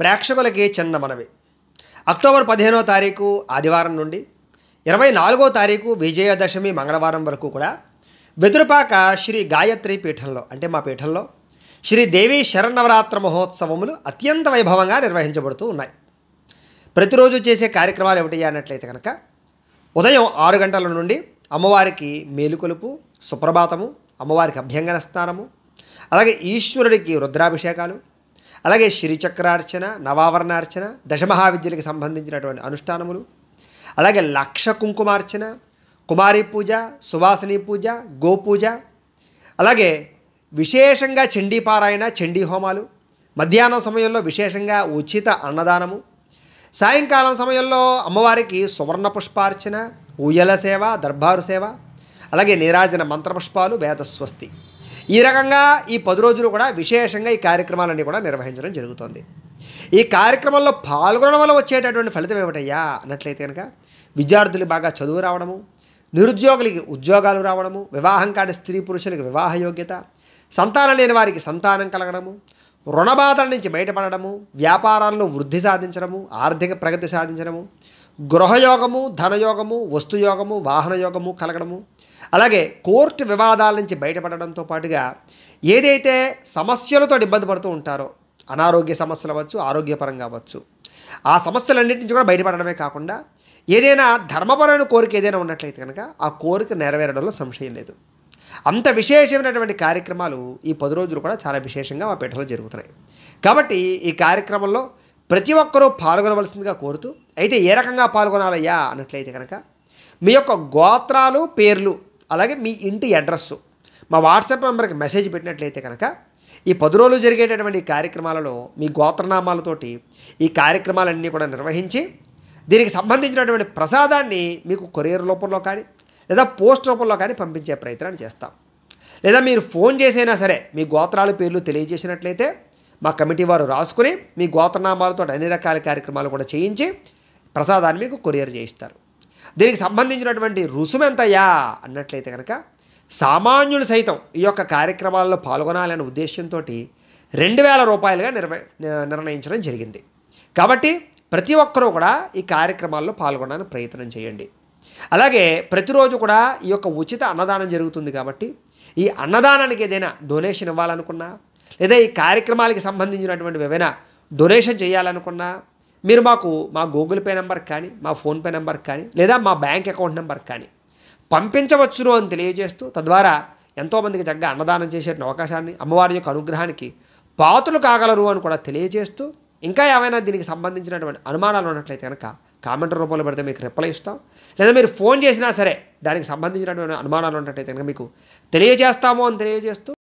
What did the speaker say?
ప్రేక్షకులకి చిన్న మనవి అక్టోబర్ పదిహేనో తారీఖు ఆదివారం నుండి ఇరవై నాలుగో తారీఖు విజయదశమి మంగళవారం వరకు కూడా వెదురుపాక శ్రీ గాయత్రి పీఠంలో అంటే మా పీఠంలో శ్రీ దేవి శరణవరాత్ర మహోత్సవములు అత్యంత వైభవంగా నిర్వహించబడుతూ ఉన్నాయి ప్రతిరోజు చేసే కార్యక్రమాలు ఏమిటి అన్నట్లయితే కనుక ఉదయం ఆరు గంటల నుండి అమ్మవారికి మేలుకొలుపు సుప్రభాతము అమ్మవారికి అభ్యంగన స్నానము అలాగే ఈశ్వరుడికి రుద్రాభిషేకాలు అలాగే శ్రీచక్రార్చన నవావరణార్చన దశమహావిద్యలకు సంబంధించినటువంటి అనుష్ఠానములు అలాగే లక్ష కుంకుమార్చన కుమారి పూజ సువాసిని పూజ గోపూజ అలాగే విశేషంగా చండీ పారాయణ చండీ హోమాలు మధ్యాహ్నం సమయంలో విశేషంగా ఉచిత అన్నదానము సాయంకాలం సమయంలో అమ్మవారికి సువర్ణ పుష్పార్చన ఊయల సేవ దర్బారు సేవ అలాగే నీరాజన మంత్రపుష్పాలు వేదస్వస్తి ఈ రకంగా ఈ పది రోజులు కూడా విశేషంగా ఈ కార్యక్రమాలన్నీ కూడా నిర్వహించడం జరుగుతుంది ఈ కార్యక్రమంలో పాల్గొనడం వల్ల వచ్చేటటువంటి ఫలితం ఏమిటయ్యా అన్నట్లయితే కనుక విద్యార్థులు బాగా చదువు రావడము నిరుద్యోగులకి ఉద్యోగాలు రావడము వివాహం కాని స్త్రీ పురుషులకు వివాహ యోగ్యత సంతానం లేని వారికి సంతానం కలగడము రుణబాధల నుంచి బయటపడడము వ్యాపారాల్లో వృద్ధి సాధించడము ఆర్థిక ప్రగతి సాధించడము గృహయోగము ధనయోగము వస్తుయోగము వాహనయోగము కలగడము అలాగే కోర్టు వివాదాల నుంచి బయటపడడంతో పాటుగా ఏదైతే సమస్యలతో ఇబ్బంది పడుతూ ఉంటారో అనారోగ్య సమస్యలు అవ్వచ్చు ఆరోగ్యపరంగా అవ్వచ్చు ఆ సమస్యలన్నింటి నుంచి కూడా బయటపడడమే కాకుండా ఏదైనా ధర్మపరమైన కోరిక ఏదైనా ఉన్నట్లయితే కనుక ఆ కోరిక నెరవేరడంలో సంశయం లేదు అంత విశేషమైనటువంటి కార్యక్రమాలు ఈ పది రోజులు కూడా చాలా విశేషంగా మా పీఠంలో జరుగుతున్నాయి కాబట్టి ఈ కార్యక్రమంలో ప్రతి ఒక్కరూ పాల్గొనవలసిందిగా కోరుతూ అయితే ఏ రకంగా పాల్గొనాలయ్యా అన్నట్లయితే కనుక మీ యొక్క గోత్రాలు పేర్లు అలాగే మీ ఇంటి అడ్రస్సు మా వాట్సాప్ నెంబర్కి మెసేజ్ పెట్టినట్లయితే కనుక ఈ పది రోజులు జరిగేటటువంటి కార్యక్రమాలలో మీ గోత్రనామాలతోటి ఈ కార్యక్రమాలన్నీ కూడా నిర్వహించి దీనికి సంబంధించినటువంటి ప్రసాదాన్ని మీకు కొరియర్ రూపంలో కానీ లేదా పోస్ట్ రూపంలో కానీ పంపించే ప్రయత్నాన్ని చేస్తాం లేదా మీరు ఫోన్ చేసైనా సరే మీ గోత్రాలు పేర్లు తెలియజేసినట్లయితే మా కమిటీ వారు రాసుకుని మీ గోత్రనామాలతో అన్ని రకాల కార్యక్రమాలు కూడా చేయించి ప్రసాదాన్ని మీకు కొరియర్ చేయిస్తారు దీనికి సంబంధించినటువంటి రుసుము ఎంతయ్యా అన్నట్లయితే కనుక సామాన్యులు సైతం ఈ యొక్క కార్యక్రమాల్లో పాల్గొనాలనే ఉద్దేశంతో రెండు వేల రూపాయలుగా నిర్ణయించడం జరిగింది కాబట్టి ప్రతి ఒక్కరూ కూడా ఈ కార్యక్రమాల్లో పాల్గొనడానికి ప్రయత్నం చేయండి అలాగే ప్రతిరోజు కూడా ఈ యొక్క ఉచిత అన్నదానం జరుగుతుంది కాబట్టి ఈ అన్నదానానికి ఏదైనా డొనేషన్ ఇవ్వాలనుకున్నా లేదా ఈ కార్యక్రమాలకి సంబంధించినటువంటి ఏవైనా డొనేషన్ చేయాలనుకున్నా మీరు మాకు మా గూగుల్ పే నెంబర్ కానీ మా ఫోన్పే నెంబర్ కానీ లేదా మా బ్యాంక్ అకౌంట్ నెంబర్ కానీ పంపించవచ్చును అని తెలియజేస్తూ తద్వారా ఎంతోమందికి చక్కగా అన్నదానం చేసే అవకాశాన్ని అమ్మవారి యొక్క అనుగ్రహానికి పాతులు కాగలరు అని కూడా తెలియజేస్తూ ఇంకా ఏమైనా దీనికి సంబంధించినటువంటి అనుమానాలు ఉన్నట్లయితే కనుక కామెంట్ రూపంలో పెడితే మీకు రిప్లై ఇస్తాం లేదా మీరు ఫోన్ చేసినా సరే దానికి సంబంధించినటువంటి అనుమానాలు ఉన్నట్లయితే కనుక మీకు తెలియజేస్తాము అని తెలియజేస్తూ